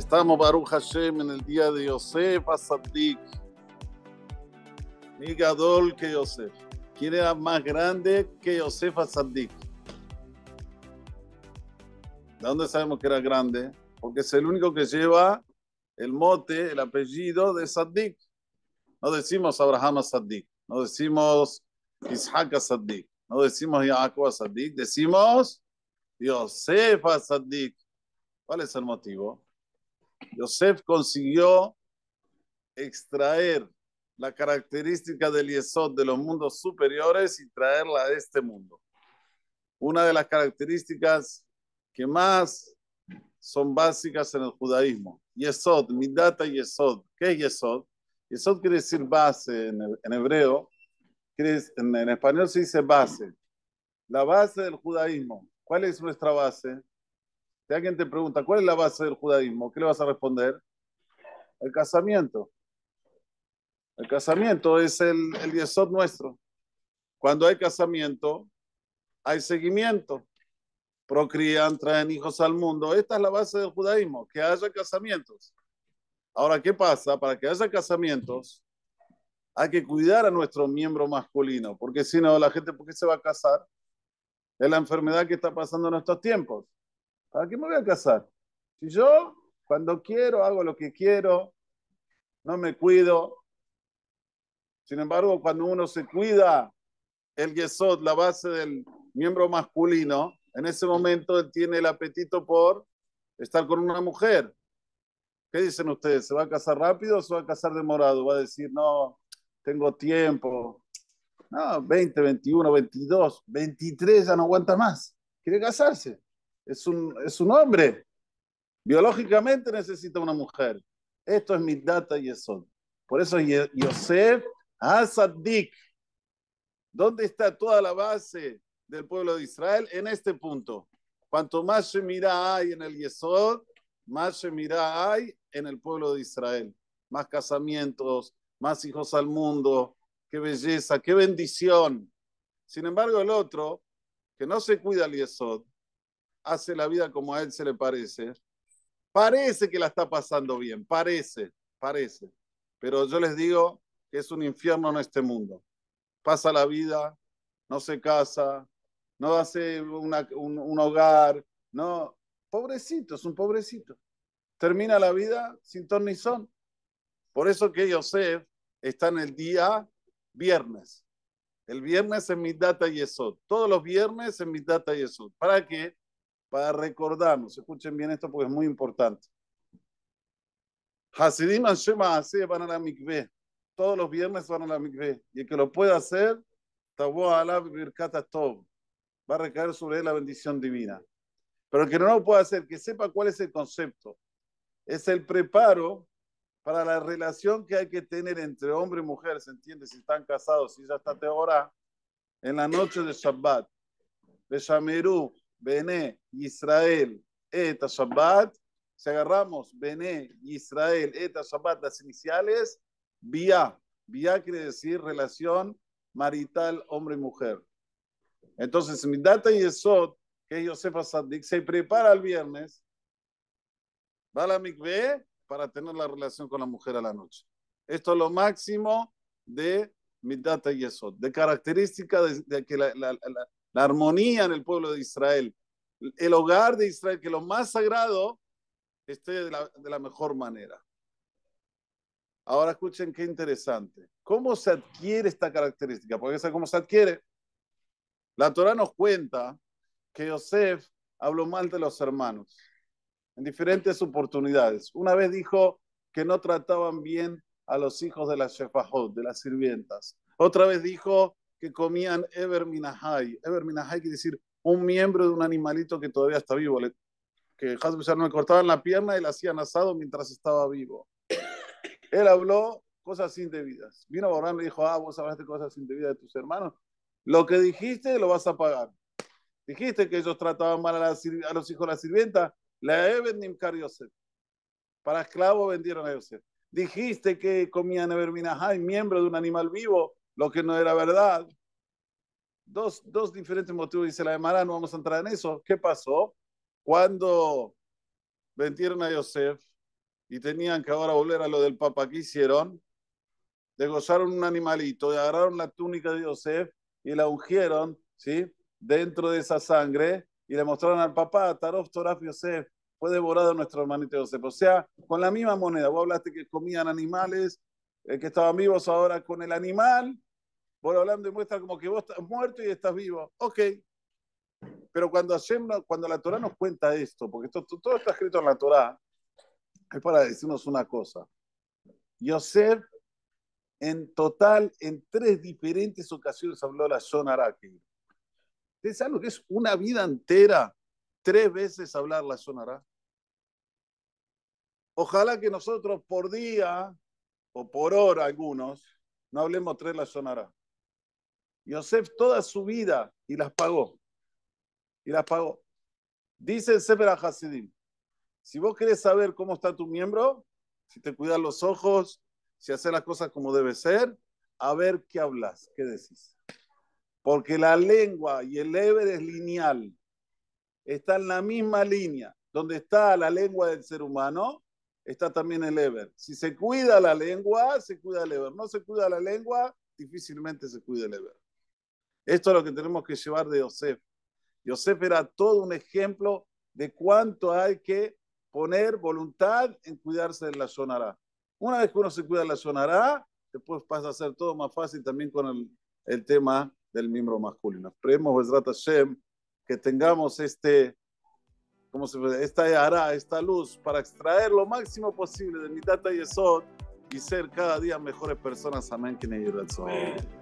Estamos, Baruch Hashem, en el día de Yosef Asadik. Mi que Yosef. ¿Quién era más grande que Yosef Asadik? ¿De dónde sabemos que era grande? Porque es el único que lleva el mote, el apellido de Sadik. No decimos Abraham Saddik, no decimos Isaac Saddik, no decimos Yaakov Saddik, decimos Yosef Saddik. ¿Cuál es el motivo? Yosef consiguió extraer la característica del Yesod de los mundos superiores y traerla a este mundo. Una de las características que más son básicas en el judaísmo. Yesod, Midata Yesod. ¿Qué es Yesod? Yesod quiere decir base en, hebreo, en español se dice base. La base del judaísmo. ¿Cuál es nuestra base? Si alguien te pregunta, ¿cuál es la base del judaísmo? ¿Qué le vas a responder? El casamiento. El casamiento es el, el yesod nuestro. Cuando hay casamiento, hay seguimiento. Procrían, traen hijos al mundo. Esta es la base del judaísmo, que haya casamientos. Ahora, ¿qué pasa? Para que haya casamientos, hay que cuidar a nuestro miembro masculino, porque si no, la gente, ¿por qué se va a casar? Es la enfermedad que está pasando en estos tiempos. ¿Para qué me voy a casar? Si yo cuando quiero hago lo que quiero, no me cuido. Sin embargo, cuando uno se cuida el yesod, la base del miembro masculino, en ese momento él tiene el apetito por estar con una mujer. ¿Qué dicen ustedes? ¿Se va a casar rápido o se va a casar demorado? Va a decir, no, tengo tiempo. No, 20, 21, 22, 23 ya no aguanta más. Quiere casarse es un, hombre. Biológicamente necesita una mujer. Esto es mi y Yesod. Por eso Yosef Azadik ¿Dónde está toda la base del pueblo de Israel? En este punto. Cuanto más se mira hay en el Yesod, más se mira hay en el pueblo de Israel. Más casamientos, más hijos al mundo. Qué belleza, qué bendición. Sin embargo, el otro, que no se cuida el Yesod, hace la vida como a él se le parece, parece que la está pasando bien, parece, parece. Pero yo les digo que es un infierno en este mundo. Pasa la vida, no se casa, no hace un, hogar, no. Pobrecito, es un pobrecito. Termina la vida sin ton ni son. Por eso que Yosef está en el día viernes. El viernes en mi data y eso. Todos los viernes en mi data y eso. ¿Para qué? para recordarnos. Escuchen bien esto porque es muy importante. Hasidim van a la Todos los viernes van a la Y el que lo pueda hacer, va a recaer sobre él la bendición divina. Pero el que no lo pueda hacer, que sepa cuál es el concepto. Es el preparo para la relación que hay que tener entre hombre y mujer, ¿se entiende? Si están casados, si ya está hora, en la noche de Shabbat, de Shameru, Bene Israel Eta Shabbat. Si agarramos Bene Israel Eta Shabbat, las iniciales, via Bia quiere decir relación marital hombre-mujer. Entonces, mi data y eso que Josefa Sadik se prepara el viernes, va a la para tener la relación con la mujer a la noche. Esto es lo máximo de y Esot. de característica de, que la, la armonía en el pueblo de Israel, el hogar de Israel, que lo más sagrado esté de la, mejor manera. Ahora escuchen qué interesante. ¿Cómo se adquiere esta característica? Porque esa cómo se adquiere. La Torah nos cuenta que Yosef habló mal de los hermanos en diferentes oportunidades. Una vez dijo que no trataban bien a los hijos de las Shefahot, de las sirvientas. Otra vez dijo que comían Eber Minahai. quiere decir un miembro de un animalito que todavía está vivo. que Hazbusar no le cortaban la pierna y le hacían asado mientras estaba vivo. Él habló cosas indebidas. Vino a Borán y le dijo, ah, vos hablaste cosas indebidas de tus hermanos. Lo que dijiste lo vas a pagar. Dijiste que ellos trataban mal a, a los hijos de la sirvienta. La Eber Para esclavo vendieron a Yosef. Dijiste que comían Eber miembro de un animal vivo lo que no era verdad. Dos, dos diferentes motivos, dice la hermana no vamos a entrar en eso. ¿Qué pasó? Cuando vendieron a Yosef y tenían que ahora volver a lo del papá ¿qué hicieron? Degollaron un animalito agarraron la túnica de Yosef y la ungieron, ¿sí? Dentro de esa sangre y le mostraron al papá, Tarof Toraf Yosef, fue devorado nuestro hermanito Yosef. O sea, con la misma moneda. Vos hablaste que comían animales, eh, que estaban vivos ahora con el animal, de demuestra como que vos estás muerto y estás vivo. Ok. Pero cuando, Hashem, cuando la Torah nos cuenta esto, porque todo está escrito en la Torah, es para decirnos una cosa. Yosef, en total, en tres diferentes ocasiones habló la Shonara. ¿Ustedes saben lo que es una vida entera? Tres veces hablar la sonará? Ojalá que nosotros por día o por hora algunos no hablemos tres la sonará. Yosef toda su vida y las pagó. Y las pagó. Dice el Sefer Hasidim, si vos querés saber cómo está tu miembro, si te cuidas los ojos, si haces las cosas como debe ser, a ver qué hablas, qué decís. Porque la lengua y el ever es lineal. Está en la misma línea. Donde está la lengua del ser humano, está también el ever Si se cuida la lengua, se cuida el ever No se cuida la lengua, difícilmente se cuida el ever esto es lo que tenemos que llevar de Yosef. Yosef era todo un ejemplo de cuánto hay que poner voluntad en cuidarse de la sonará. Una vez que uno se cuida de la sonará, después pasa a ser todo más fácil también con el, tema del miembro masculino. Esperemos, que tengamos este, ¿cómo se esta hará, esta luz, para extraer lo máximo posible de mi tata y y ser cada día mejores personas. Amén. Que